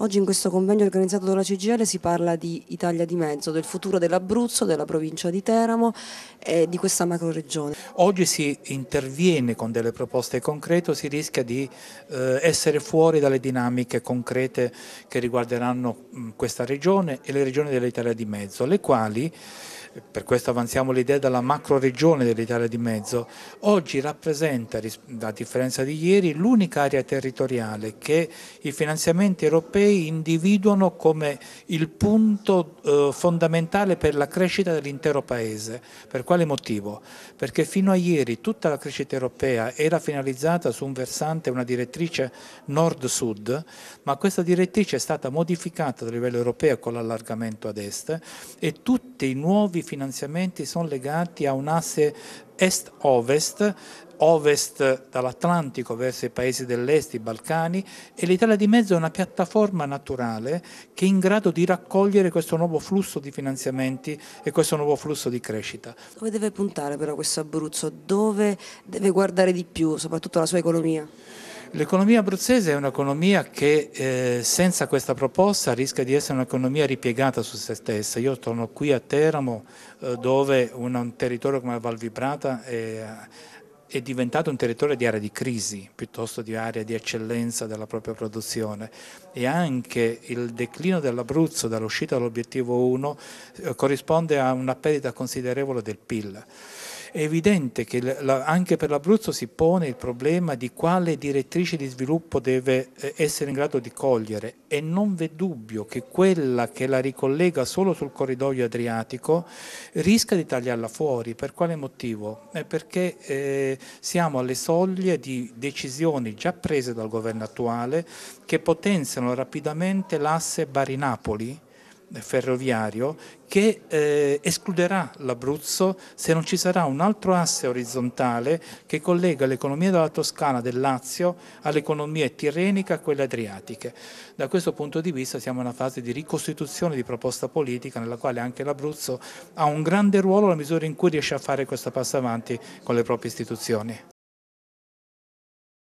Oggi in questo convegno organizzato dalla CGL si parla di Italia di mezzo, del futuro dell'Abruzzo, della provincia di Teramo e di questa macroregione. Oggi si interviene con delle proposte concrete, si rischia di eh, essere fuori dalle dinamiche concrete che riguarderanno mh, questa regione e le regioni dell'Italia di mezzo, le quali per questo avanziamo l'idea della macro regione dell'Italia di mezzo, oggi rappresenta, a differenza di ieri, l'unica area territoriale che i finanziamenti europei europei individuano come il punto eh, fondamentale per la crescita dell'intero Paese. Per quale motivo? Perché fino a ieri tutta la crescita europea era finalizzata su un versante, una direttrice nord-sud, ma questa direttrice è stata modificata a livello europeo con l'allargamento ad est e tutti i nuovi finanziamenti sono legati a un asse est-ovest, ovest dall'Atlantico verso i paesi dell'est, i Balcani, e l'Italia di mezzo è una piattaforma naturale che è in grado di raccogliere questo nuovo flusso di finanziamenti e questo nuovo flusso di crescita. Dove deve puntare però questo Abruzzo? Dove deve guardare di più, soprattutto la sua economia? L'economia abruzzese è un'economia che eh, senza questa proposta rischia di essere un'economia ripiegata su se stessa. Io torno qui a Teramo eh, dove un, un, territorio come la Val Vibrata è, è, diventato un territorio di area di crisi piuttosto di area di eccellenza della propria produzione e anche il declino dell'Abruzzo dall'uscita dall'obiettivo 1 eh, corrisponde a una perdita considerevole del PIL. È evidente che anche per l'Abruzzo si pone il problema di quale direttrice di sviluppo deve eh, essere in grado di cogliere e non v'è dubbio che quella che la ricollega solo sul corridoio adriatico rischia di tagliarla fuori. Per quale motivo? perché eh, siamo alle soglie di decisioni già prese dal governo attuale che potenziano rapidamente l'asse Bari-Napoli ferroviario che eh, escluderà l'Abruzzo se non ci sarà un altro asse orizzontale che collega l'economia della Toscana, del Lazio, all'economia tirrenica e a quelle adriatiche. Da questo punto di vista siamo in una fase di ricostituzione di proposta politica nella quale anche l'Abruzzo ha un grande ruolo nella misura in cui riesce a fare questo passo avanti con le proprie istituzioni.